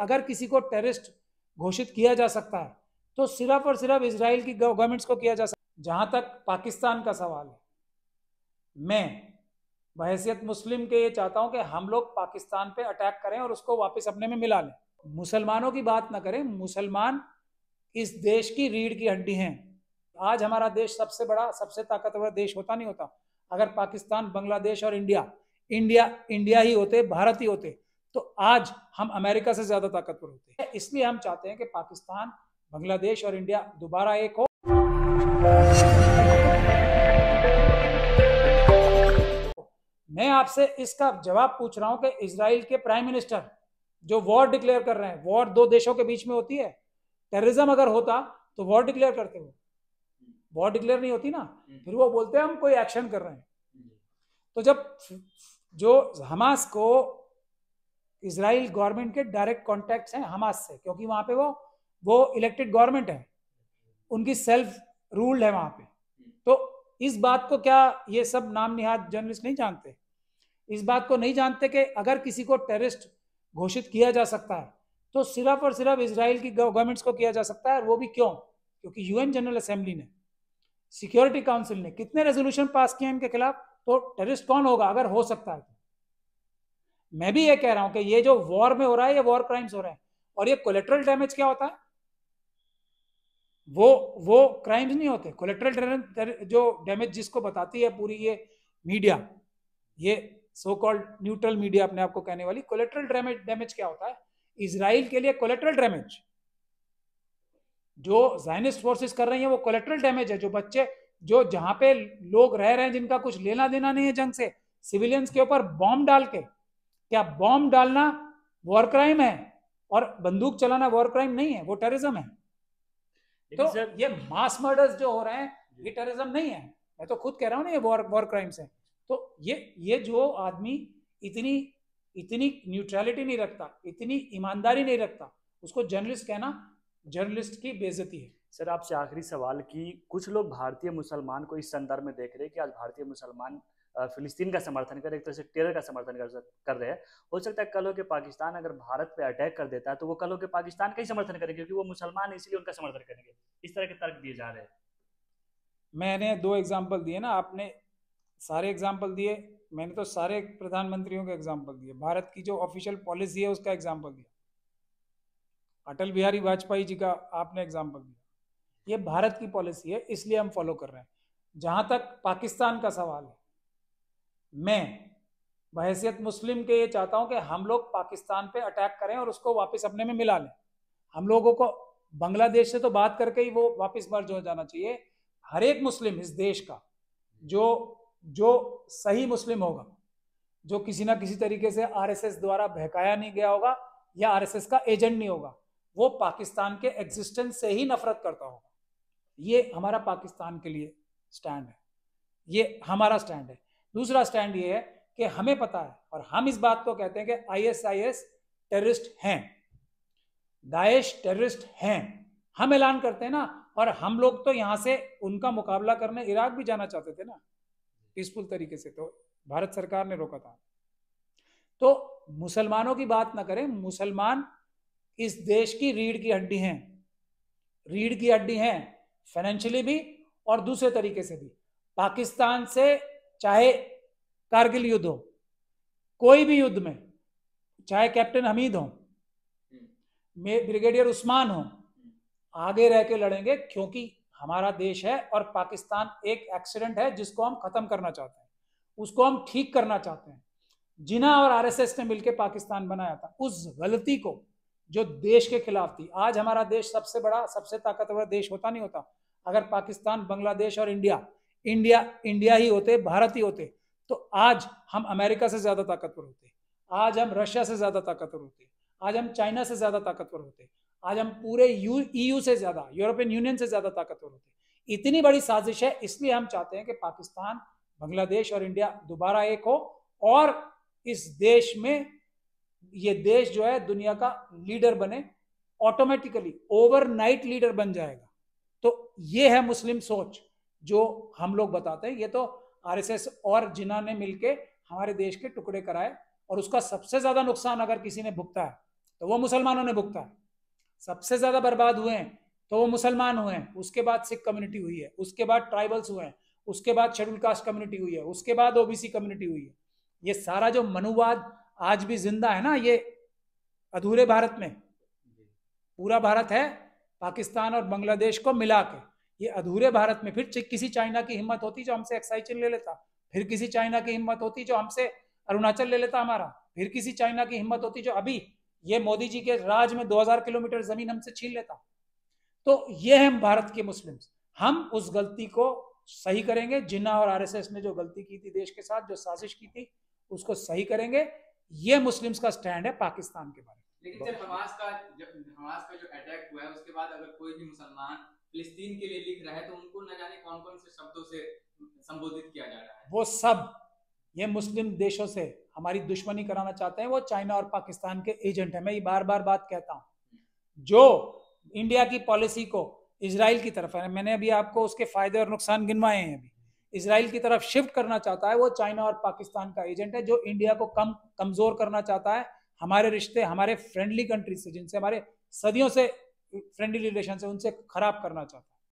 अगर किसी को टेररिस्ट घोषित किया जा सकता है तो सिर्फ और सिर्फ इसराइल की गवर्नमेंट्स को किया जा सकता है जहां तक पाकिस्तान का सवाल है मैं बहसियत मुस्लिम के ये चाहता हूं कि हम लोग पाकिस्तान पे अटैक करें और उसको वापस अपने में मिला लें मुसलमानों की बात ना करें मुसलमान इस देश की रीढ़ की हड्डी हैं आज हमारा देश सबसे बड़ा सबसे ताकतवर देश होता नहीं होता अगर पाकिस्तान बांग्लादेश और इंडिया इंडिया इंडिया ही होते भारत ही होते तो आज हम अमेरिका से ज्यादा ताकतवर होते हैं इसलिए हम चाहते हैं कि पाकिस्तान बांग्लादेश और इंडिया दोबारा एक हो मैं आपसे इसका जवाब पूछ रहा हूं कि इसराइल के प्राइम मिनिस्टर जो वॉर डिक्लेयर कर रहे हैं वॉर दो देशों के बीच में होती है टेररिज्म अगर होता तो वॉर डिक्लेयर करते वो वॉर डिक्लेयर नहीं होती ना फिर वो बोलते हैं हम कोई एक्शन कर रहे हैं तो जब जो हमास को इसराइल गवर्नमेंट के डायरेक्ट कॉन्टेक्ट हैं हमास से क्योंकि वहां पे वो वो इलेक्टेड गवर्नमेंट है उनकी सेल्फ रूल्ड है वहां पे तो इस बात को क्या ये सब नाम निहाद जर्नलिस्ट नहीं जानते इस बात को नहीं जानते कि अगर किसी को टेररिस्ट घोषित किया जा सकता है तो सिर्फ और सिर्फ इसराइल की गवर्नमेंट्स को किया जा सकता है और वो भी क्यों क्योंकि यूएन जनरल असेंबली ने सिक्योरिटी काउंसिल ने कितने रेजोल्यूशन पास किए इनके खिलाफ तो टेररिस्ट कौन होगा अगर हो सकता है तो? मैं भी ये कह रहा हूं कि ये जो वॉर में हो रहा है ये वॉर क्राइम्स हो रहे हैं और ये कोलेट्रल डैमेज क्या होता है वो वो क्राइम्स नहीं होते कोलेट्रल जो डैमेज जिसको बताती है पूरी ये मीडिया ये सो कॉल्ड न्यूट्रल मीडिया अपने आप को कहने वाली कोलेट्रल डैमेज डैमेज क्या होता है इसराइल के लिए कोलेट्रल डैमेज जो जाइनिस्ट फोर्सेस कर रही है वो कोलेट्रल डैमेज है जो बच्चे जो जहां पे लोग रह रहे हैं जिनका कुछ लेना देना नहीं है जंग से सिविलियंस के ऊपर बॉम्ब डाल के क्या बॉम्ब डालना वॉर क्राइम है और बंदूक चलाना वॉर क्राइम नहीं है वो टेररिज्म है तो सर, ये मास मर्डर्स जो हो रहे हैं ये टेररिज्म नहीं है मैं तो खुद कह रहा हूँ ना ये वॉर वॉर क्राइम्स है तो ये ये जो आदमी इतनी इतनी न्यूट्रलिटी नहीं रखता इतनी ईमानदारी नहीं रखता उसको जर्नलिस्ट कहना जर्नलिस्ट की बेजती है सर आपसे आखिरी सवाल कि कुछ लोग भारतीय मुसलमान को इस संदर्भ में देख रहे हैं कि आज भारतीय मुसलमान फिलिस्तीन का समर्थन कर एक तरह से टेरर का समर्थन कर कर रहे हैं हो सकता है कल हो के पाकिस्तान अगर भारत पे अटैक कर देता है तो वो कल हो के पाकिस्तान का ही समर्थन करेंगे क्योंकि वो मुसलमान है इसलिए उनका समर्थन करेंगे इस तरह के तर्क दिए जा रहे हैं मैंने दो एग्जाम्पल दिए ना आपने सारे एग्जाम्पल दिए मैंने तो सारे प्रधानमंत्रियों के एग्जाम्पल दिए भारत की जो ऑफिशियल पॉलिसी है उसका एग्जाम्पल दिया अटल बिहारी वाजपेयी जी का आपने एग्जाम्पल दिया ये भारत की पॉलिसी है इसलिए हम फॉलो कर रहे हैं जहां तक पाकिस्तान का सवाल है मैं बहसियत मुस्लिम के ये चाहता हूं कि हम लोग पाकिस्तान पे अटैक करें और उसको वापस अपने में मिला लें हम लोगों को बांग्लादेश से तो बात करके ही वो वापस मर्ज हो जाना चाहिए हर एक मुस्लिम इस देश का जो जो सही मुस्लिम होगा जो किसी ना किसी तरीके से आरएसएस द्वारा बहकाया नहीं गया होगा या आरएसएस का एजेंट नहीं होगा वो पाकिस्तान के एग्जिस्टेंस से ही नफरत करता होगा ये हमारा पाकिस्तान के लिए स्टैंड है ये हमारा स्टैंड है दूसरा स्टैंड ये है कि हमें पता है और हम इस बात को कहते हैं कि आईएसआईएस टेररिस्ट हैं दाइश टेररिस्ट हैं हम ऐलान करते हैं ना और हम लोग तो यहां से उनका मुकाबला करने इराक भी जाना चाहते थे ना पीसफुल तरीके से तो भारत सरकार ने रोका था तो मुसलमानों की बात ना करें मुसलमान इस देश की रीढ़ की हड्डी हैं रीढ़ की हड्डी हैं फाइनेंशियली भी और दूसरे तरीके से भी पाकिस्तान से चाहे कारगिल युद्ध हो कोई भी युद्ध में चाहे कैप्टन हमीद हो हम्म। ब्रिगेडियर उस्मान हो आगे रह के लड़ेंगे क्योंकि हमारा देश है और पाकिस्तान एक एक्सीडेंट है जिसको हम खत्म करना चाहते हैं उसको हम ठीक करना चाहते हैं जिना और आरएसएस ने मिलकर पाकिस्तान बनाया था उस गलती को जो देश के खिलाफ थी आज हमारा देश सबसे बड़ा सबसे ताकतवर देश होता नहीं होता अगर पाकिस्तान बांग्लादेश और इंडिया इंडिया इंडिया ही होते भारत ही होते तो आज हम अमेरिका से ज़्यादा ताकतवर होते आज हम रशिया से ज़्यादा ताकतवर होते आज हम चाइना से ज़्यादा ताकतवर होते आज हम पूरे ईयू से ज़्यादा यूरोपियन यूनियन से ज़्यादा ताकतवर होते इतनी बड़ी साजिश है इसलिए हम चाहते हैं कि पाकिस्तान बांग्लादेश और इंडिया दोबारा एक हो और इस देश में ये देश जो है दुनिया का लीडर बने ऑटोमेटिकली ओवरनाइट लीडर बन जाएगा तो ये है मुस्लिम सोच जो हम लोग बताते हैं ये तो आरएसएस और जिन्हा ने मिलके हमारे देश के टुकड़े कराए और उसका सबसे ज्यादा नुकसान अगर किसी ने भुगता है तो वो मुसलमानों ने भुगता है सबसे ज्यादा बर्बाद हुए हैं तो वो मुसलमान हुए हैं उसके बाद सिख कम्युनिटी हुई है उसके बाद ट्राइबल्स हुए हैं उसके बाद शेड्यूल कास्ट कम्युनिटी हुई है उसके बाद ओबीसी कम्युनिटी हुई है ये सारा जो मनुवाद आज भी जिंदा है ना ये अधूरे भारत में पूरा भारत है पाकिस्तान और बांग्लादेश को मिला के ये अधूरे भारत में फिर किसी चाइना की हिम्मत होती जो हमसे एक्साइचिन ले लेता फिर किसी चाइना की हिम्मत होती जो हमसे अरुणाचल ले लेता हमारा फिर किसी चाइना की हिम्मत होती जो अभी ये मोदी जी के राज में 2000 किलोमीटर जमीन हमसे छीन लेता तो ये है भारत के मुस्लिम हम उस गलती को सही करेंगे जिन्ना और आरएसएस ने जो गलती की थी देश के साथ जो साजिश की थी उसको सही करेंगे ये मुस्लिम्स का स्टैंड है पाकिस्तान के बारे में लेकिन जब हमास का जब हमास का जो अटैक हुआ है उसके बाद अगर कोई भी मुसलमान फिलिस्तीन के लिए लिख रहा है तो उनको न जाने कौन कौन से शब्दों से संबोधित किया जा रहा है वो सब ये मुस्लिम देशों से हमारी दुश्मनी कराना चाहते हैं वो चाइना और पाकिस्तान के एजेंट है मैं ये बार बार बात कहता हूँ जो इंडिया की पॉलिसी को इसराइल की तरफ है मैंने अभी आपको उसके फायदे और नुकसान गिनवाए हैं अभी इसराइल की तरफ शिफ्ट करना चाहता है वो चाइना और पाकिस्तान का एजेंट है जो इंडिया को कम कमज़ोर करना चाहता है हमारे रिश्ते हमारे फ्रेंडली कंट्रीज से जिनसे हमारे सदियों से फ्रेंडली रिलेशन से उनसे खराब करना चाहता है